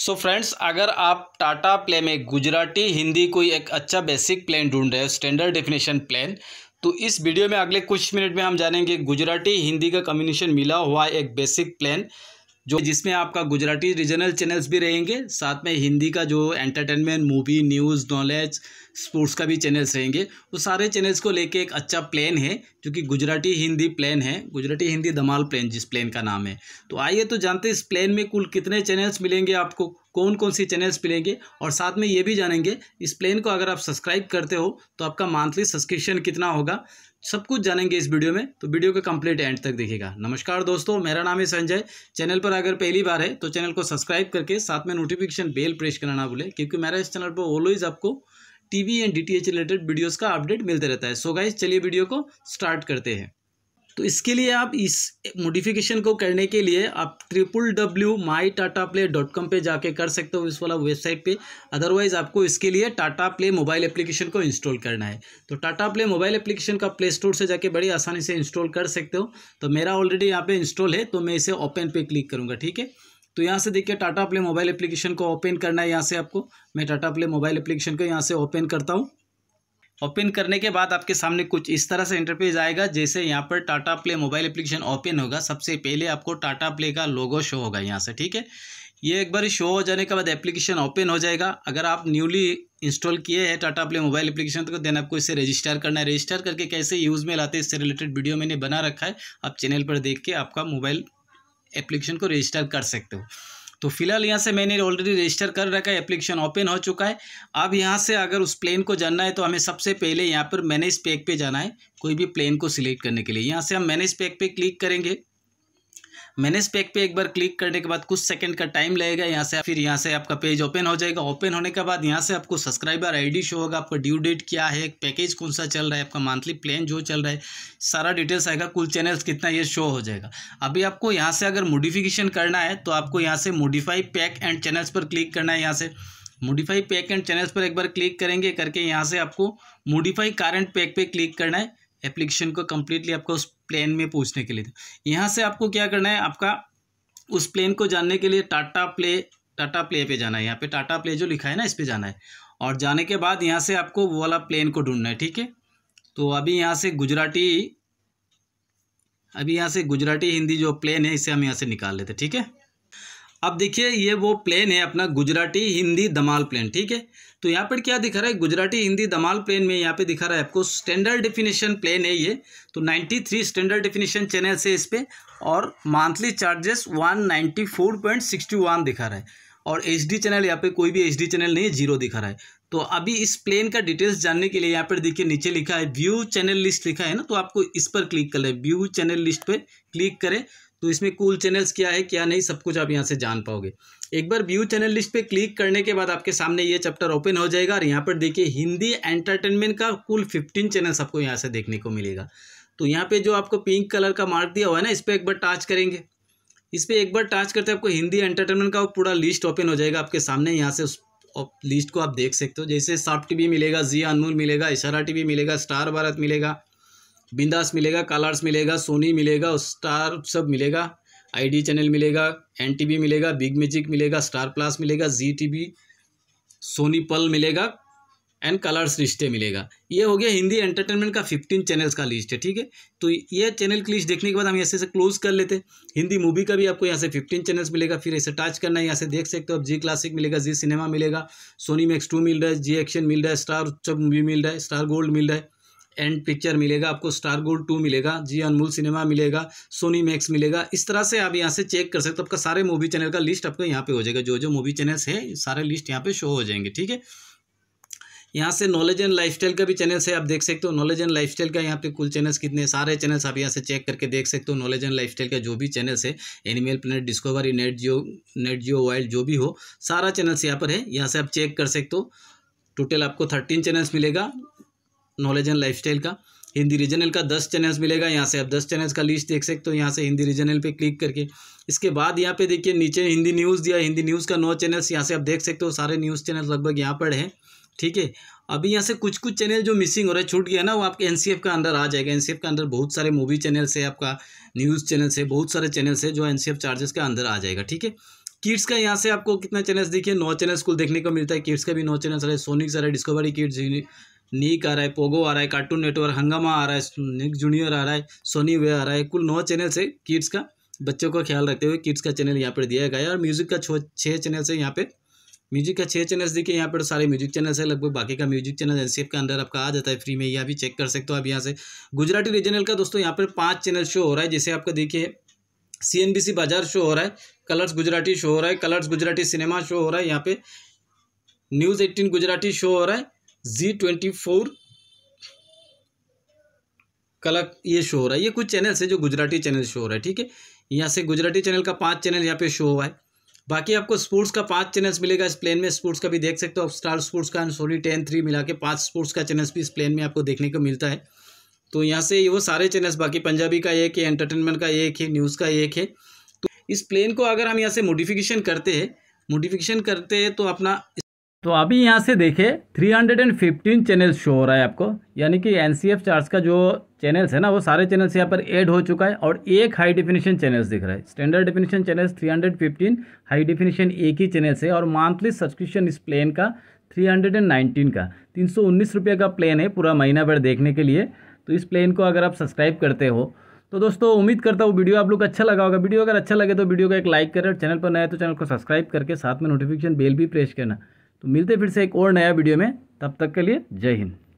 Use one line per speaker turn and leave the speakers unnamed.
सो so friends अगर आप Tata play में गुजराती हिंदी कोई एक अच्छा बेसिक प्लान ढूंढ रहे हो स्टैंडर्ड डेफिनेशन प्लान तो इस वीडियो में अगले कुछ मिनट में हम जानेंगे गुजराती हिंदी का कम्बिनेशन मिला हुआ एक बेसिक प्लान जो जिसमें आपका गुजराती रीजनल चैनल्स भी रहेंगे साथ में हिंदी का जो entertainment movie news knowledge sports का भी चैनल्स रहेंगे वो सारे चैनल्स को लेके एक अच्छा प्लान है जो कि गुजराती हिंदी प्लान है गुजराती हिंदी धमाल प्लान जिस प्लान का नाम है तो आइए तो जानते इस प्लान में कुल कितने चैनल्स मिलेंगे आपको कौन कौन सी चैनल्स मिलेंगे और साथ में ये भी जानेंगे इस प्लेन को अगर आप सब्सक्राइब करते हो तो आपका मंथली सब्सक्रिप्शन कितना होगा सब कुछ जानेंगे इस वीडियो में तो वीडियो को कंप्लीट एंड तक देखिएगा नमस्कार दोस्तों मेरा नाम है संजय चैनल पर अगर पहली बार है तो चैनल को सब्सक्राइब करके साथ में नोटिफिकेशन बेल प्रेस करना ना भूलें क्योंकि मेरा इस चैनल पर ऑलवेज आपको TV and DTH related videos का अपडेट मिलते रहता है सो गाइस चलिए वीडियो को स्टार्ट करते हैं तो इसके लिए आप इस मोडिफिकेशन को करने के लिए आप triple W my Tata play dot com पर जाके कर सकते हो इस वाला वेबसाइट पे अदरवाइज आपको इसके लिए टाटा प्ले मोबाइल एप्लीकेशन को इंस्टॉल करना है तो टाटा प्ले मोबाइल एप्लीकेशन का प्ले स्टोर से जाके बड़ी आसानी से इंस्टॉल कर सकते हो तो मेरा ऑलरेडी यहाँ पे इंस्टॉल है तो मैं इसे ओपन पे क्लिक करूँगा ठीक है तो यहाँ से देखिए टाटा प्ले मोबाइल एप्लीकेशन को ओपन करना है यहाँ से आपको मैं टाटा प्ले मोबाइल एप्लीकेशन को यहाँ से ओपन करता हूँ ओपन करने के बाद आपके सामने कुछ इस तरह से इंटरफेस आएगा जैसे यहाँ पर Tata play mobile application open होगा सबसे पहले आपको टाटा प्ले का लोगो शो होगा यहाँ से ठीक है ये एक बार शो हो जाने के बाद एप्लीकेशन ओपन हो जाएगा अगर आप न्यूली इंस्टॉल किए हैं टाटा प्ले मोबाइल एप्लीकेशन तो देन आपको इसे रजिस्टर करना है रजिस्टर करके कैसे यूज़ में लाते हैं इससे रिलेटेड वीडियो मैंने बना रखा है आप चैनल पर देख के आपका मोबाइल एप्लीकेशन को रजिस्टर कर सकते हो तो फिलहाल यहाँ से मैंने ऑलरेडी रजिस्टर कर रखा है एप्लीकेशन ओपन हो चुका है अब यहाँ से अगर उस प्लेन को जानना है तो हमें सबसे पहले यहाँ पर मैनेज पैक पे जाना है कोई भी प्लेन को सिलेक्ट करने के लिए यहाँ से हम मैनेज पैक पे क्लिक करेंगे मैनेज पैक पे एक बार क्लिक करने के बाद कुछ सेकंड का टाइम लगेगा यहाँ से फिर यहाँ से आपका पेज ओपन हो जाएगा ओपन होने के बाद यहाँ से आपको सब्सक्राइबर आईडी शो होगा आपका ड्यू डेट क्या है पैकेज कौन सा चल रहा है आपका मंथली प्लान जो चल रहा है सारा डिटेल्स आएगा कुल चैनल्स कितना ये शो हो जाएगा अभी आपको यहाँ से अगर मोडिफिकेशन करना है तो आपको यहाँ से मोडिफाई पैक एंड चैनल्स पर क्लिक करना है यहाँ से मोडिफाई पैक एंड चैनल्स पर एक बार क्लिक करेंगे करके यहाँ से आपको मोडिफाई कारंट पैक पे क्लिक करना है एप्लीकेशन को कम्प्लीटली आपको उस प्लेन में पूछने के लिए था यहाँ से आपको क्या करना है आपका उस प्लेन को जानने के लिए टाटा प्ले टाटा प्ले पे जाना है यहाँ पे टाटा प्ले जो लिखा है ना इस पर जाना है और जाने के बाद यहाँ से आपको वो वाला प्लेन को ढूंढना है ठीक है तो अभी यहाँ से गुजराती अभी यहाँ से गुजराती हिंदी जो प्लेन है इसे हम यहाँ से निकाल लेते ठीक है अब देखिए ये वो प्लेन है अपना गुजराती हिंदी दमाल प्लेन ठीक है तो यहाँ पर क्या दिखा रहा है गुजराती हिंदी दमाल प्लेन में यहाँ पे दिखा रहा है आपको स्टैंडर्ड डेफिनेशन प्लेन है ये तो 93 स्टैंडर्ड डेफिनेशन चैनल से इस पर और मंथली चार्जेस 194.61 दिखा रहा है और एच चैनल यहाँ पे कोई भी एच चैनल नहीं है जीरो दिखा रहा है तो अभी इस प्लेन का डिटेल्स जानने के लिए यहाँ पर देखिए नीचे लिखा है व्यू चैनल लिस्ट लिखा है ना तो आपको इस पर क्लिक करें व्यू चैनल लिस्ट पर क्लिक करें तो इसमें कूल चैनल्स क्या है क्या नहीं सब कुछ आप यहाँ से जान पाओगे एक बार व्यू चैनल लिस्ट पे क्लिक करने के बाद आपके सामने ये चैप्टर ओपन हो जाएगा और यहाँ पर देखिए हिंदी एंटरटेनमेंट का कुल फिफ्टीन चैनल्स आपको यहाँ से देखने को मिलेगा तो यहाँ पे जो आपको पिंक कलर का मार्क दिया हुआ है ना इस पर एक बार टाच करेंगे इस पर एक बार टाच करते आपको हिंदी एंटरटेनमेंट का पूरा लिस्ट ओपन हो जाएगा आपके सामने यहाँ से उस लिस्ट को आप देख सकते हो जैसे साफ टीवी मिलेगा जिया अनमोल मिलेगा इशारा टीवी मिलेगा स्टार भारत मिलेगा बिंदास मिलेगा कालार्स मिलेगा सोनी मिलेगा स्टार सब मिलेगा आईडी चैनल मिलेगा एन टी मिलेगा बिग मैजिक मिलेगा स्टार प्लस मिलेगा जी टी सोनी पल मिलेगा एंड कलर्स रिश्ते मिलेगा ये हो गया हिंदी एंटरटेनमेंट का फिफ्टीन चैनल्स का लिस्ट है ठीक है तो ये चैनल की लिस्ट देखने के बाद हम ऐसे से क्लोज कर लेते हिंदी मूवी का भी आपको यहाँ से फिफ्टीन चैनल्स मिलेगा फिर ऐसे टच करना है यहाँ से देख सकते हो आप जी क्लासिक मिलेगा जी सिनेमा मिलेगा सोनी मैक्स टू मिल रहा है जी एक्शन मिल रहा है स्टार उत्सव मूवी मिल रहा है स्टार गोल्ड मिल रहा है एंड पिक्चर मिलेगा आपको स्टार गोल्ड टू मिलेगा जी अनमोल सिनेमा मिलेगा सोनी मैक्स मिलेगा इस तरह से आप यहाँ से चेक कर सकते हो तो आपका सारे मूवी चैनल का लिस्ट आपको यहाँ पे हो जाएगा जो जो मूवी चैनल्स है सारे लिस्ट यहाँ पे शो हो जाएंगे ठीक है यहाँ से नॉलेज एंड लाइफस्टाइल का भी चैनल्स है आप देख सकते हो नॉलेज एंड लाइफस्टाइल का यहाँ पे कुल चैनल्स कितने सारे चैनल्स आप यहाँ से चेक करके देख सकते हो नॉलेज एंड लाइफस्टाइल का जो भी चैनल्स है animal planet discovery Nat Geo Nat Geo wild जो भी हो सारा चैनल्स यहाँ पर है यहाँ से आप चेक कर सकते हो टोटल आपको थर्टीन चैनल्स मिलेगा नॉलेज एंड लाइफ का हिंदी रीजनल का दस चैनल्स मिलेगा यहाँ से आप दस चैनल्स का लिस्ट देख सकते हो यहाँ से हिंदी रीजनल पे क्लिक करके इसके बाद यहाँ पे देखिए नीचे हिंदी न्यूज़ दिया हिंदी न्यूज़ का नौ चैनल्स यहाँ से आप देख सकते हो सारे न्यूज़ चैनल लगभग यहाँ पर है ठीक है अभी यहाँ से कुछ कुछ चैनल जो मिसिंग हो रहा है छूट गया ना वो आपके एन का अंदर आ जाएगा एन के अंदर बहुत सारे मूवी चैनल्स है आपका न्यूज़ चैनल्स है बहुत सारे चैनल्स है जो एन चार्जेस के अंदर आ जाएगा ठीक है किड्स का यहाँ से आपको कितना चैनल्स देखिए नौ चैनल्स कुल देखने को मिलता है किड्स का भी नौ चैनल्स है सोनिक सारे डिस्कवरी किड्स नीक आ रहा है पोगो आ रहा है कार्टून नेटवर्क हंगामा आ रहा है निक जूनियर आ रहा है सोनी वे आ रहा है कुल नौ चैनल से किड्स का बच्चों का ख्याल रखते हुए किड्स का चैनल यहाँ पर दिया गया है और म्यूज़िक का छः चैनल से यहाँ पे म्यूजिक का छः चैनल्स देखिए यहाँ पर सारे म्यूजिक चैनल्स है लगभग बाकी का म्यूजिक चैनल एनसीएफ के अंदर आपका आ जाता है फ्री में यह भी चेक कर सकते हो आप यहाँ से गुजराती रीजनल का दोस्तों यहाँ पर पाँच चैनल शो हो रहा है जैसे आपका देखिए सी बाजार शो हो रहा है कलर्स गुजराती शो हो रहा है कलर्स गुजराती सिनेमा शो हो रहा है यहाँ पे न्यूज़ एट्टीन गुजराती शो हो रहा है जी ट्वेंटी फोर कला ये शो हो रहा है ये कुछ चैनल्स है जो गुजराती चैनल शो हो रहा है ठीक है यहाँ से गुजराती चैनल का पांच चैनल यहाँ पे शो हुआ है बाकी आपको स्पोर्ट्स का पांच चैनल्स मिलेगा इस प्लेन में स्पोर्ट्स का भी देख सकते हो आप स्टार स्पोर्ट्स का सोनी टेन थ्री मिला के पाँच स्पोर्ट्स का चैनल्स भी इस प्लेन में आपको देखने को मिलता है तो यहाँ से वो सारे चैनल्स बाकी पंजाबी का एक है एंटरटेनमेंट का एक है न्यूज़ का एक है तो इस प्लेन को अगर हम यहाँ से मोडिफिकेशन करते हैं मोडिफिकेशन करते हैं तो अपना तो अभी यहाँ से देखें 315 चैनल शो हो रहा है आपको यानी कि एन सी एफ चार्ट्स का जो चैनल्स है ना वो सारे चैनल्स यहाँ पर ऐड हो चुका है और एक हाई डिफिनेशन चैनल्स दिख रहा है standard definition channels 315 high definition एक ही चैनल है और मंथली सब्सक्रिप्शन इस प्लेन का 319 का तीन सौ का प्लान है पूरा महीना भर देखने के लिए तो इस प्लेन को अगर आप सब्सक्राइब करते हो तो दोस्तों उम्मीद करता हूँ वीडियो आप लोग अच्छा लगा होगा वीडियो अगर अच्छा लगे तो वीडियो को एक लाइक करें और चैनल पर नया तो चैनल को सब्सक्राइब करके साथ में नोटिफिकेशन बेल भी प्रेस करना तो मिलते फिर से एक और नया वीडियो में तब तक के लिए जय हिंद